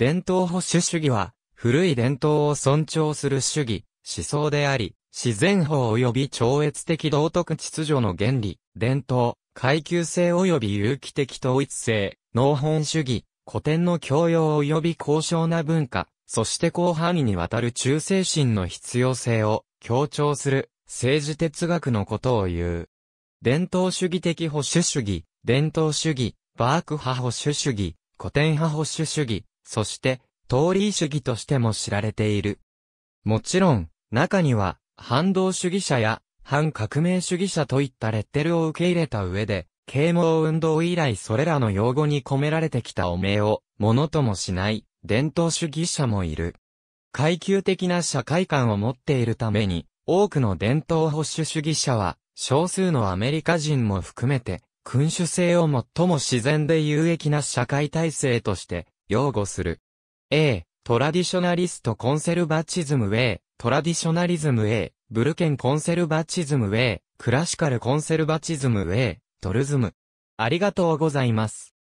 伝統保守主義は、古い伝統を尊重する主義、思想であり、自然法及び超越的道徳秩序の原理、伝統、階級性及び有機的統一性、農本主義、古典の教養及び高尚な文化、そして広範囲にわたる忠誠心の必要性を強調する政治哲学のことを言う。伝統主義的保守主義、伝統主義、バーク派保守主義、古典派保守主義、そして、通り主義としても知られている。もちろん、中には、反動主義者や、反革命主義者といったレッテルを受け入れた上で、啓蒙運動以来それらの用語に込められてきた汚名を、ものともしない、伝統主義者もいる。階級的な社会観を持っているために、多くの伝統保守主義者は、少数のアメリカ人も含めて、君主制を最も自然で有益な社会体制として、擁護する。A、トラディショナリストコンセルバチズム A、トラディショナリズム A、ブルケンコンセルバチズム A、クラシカルコンセルバチズム A、トルズム。ありがとうございます。